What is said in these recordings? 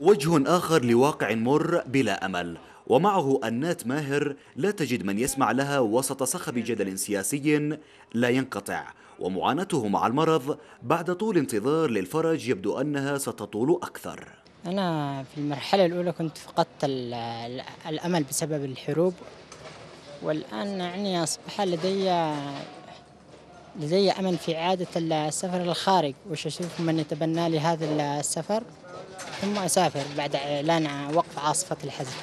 وجه آخر لواقع مر بلا أمل ومعه أنات ماهر لا تجد من يسمع لها وسط صخب جدل سياسي لا ينقطع ومعاناته مع المرض بعد طول انتظار للفرج يبدو أنها ستطول أكثر أنا في المرحلة الأولى كنت فقدت الأمل بسبب الحروب والآن يعني أصبح لدي لدي أمل في إعادة السفر الخارج وش أشوف من يتبنى لي هذا السفر ثم أسافر بعد إعلان وقف عاصفة الحزب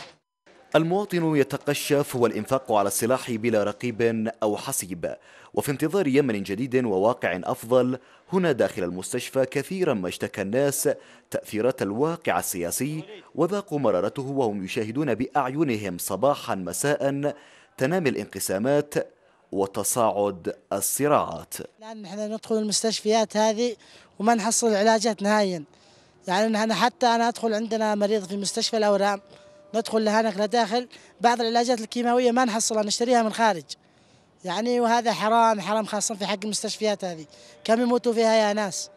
المواطن يتقشف والإنفاق على السلاح بلا رقيب أو حسيب وفي انتظار يمن جديد وواقع أفضل هنا داخل المستشفى كثيرا ما اشتكى الناس تأثيرات الواقع السياسي وذاقوا مرارته وهم يشاهدون بأعينهم صباحا مساء تنامي الانقسامات وتصاعد الصراعات الآن نحن ندخل المستشفيات هذه وما نحصل علاجات نهائيا يعني أنا حتى أنا أدخل عندنا مريض في مستشفى الأورام ندخل لهناك لداخل بعض العلاجات الكيماوية ما نحصلها نشتريها من خارج يعني وهذا حرام حرام خاصة في حق المستشفيات هذه كم يموتوا فيها يا ناس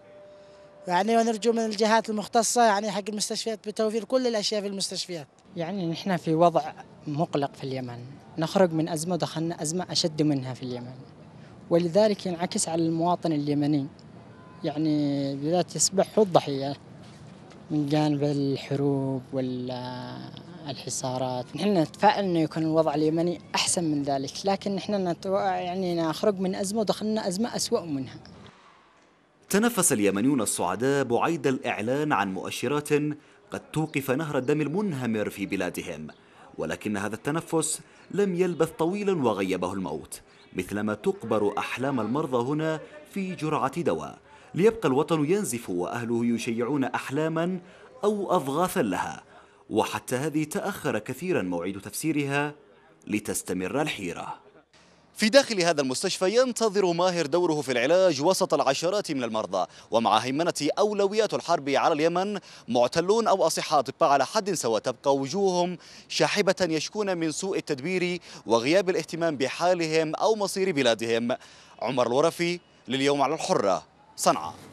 يعني ونرجو من الجهات المختصة يعني حق المستشفيات بتوفير كل الأشياء في المستشفيات يعني نحن في وضع مقلق في اليمن نخرج من أزمة دخلنا أزمة أشد منها في اليمن ولذلك ينعكس على المواطن اليمني يعني بذات يصبح هو الضحية من جانب الحروب والحصارات الحصارات نحن نتفائل انه يكون الوضع اليمني احسن من ذلك لكن نحن يعني نخرج من ازمه ودخلنا ازمه اسوا منها تنفس اليمنيون السعداء بعيد الاعلان عن مؤشرات قد توقف نهر الدم المنهمر في بلادهم ولكن هذا التنفس لم يلبث طويلا وغيبه الموت مثلما تقبر احلام المرضى هنا في جرعه دواء ليبقى الوطن ينزف وأهله يشيعون أحلاما أو أضغاثا لها وحتى هذه تأخر كثيرا موعد تفسيرها لتستمر الحيرة في داخل هذا المستشفى ينتظر ماهر دوره في العلاج وسط العشرات من المرضى ومع هيمنة أولويات الحرب على اليمن معتلون أو أصحاء أطباء على حد سواء تبقى وجوههم شاحبة يشكون من سوء التدبير وغياب الاهتمام بحالهم أو مصير بلادهم عمر الورفي لليوم على الحرة 桑拿。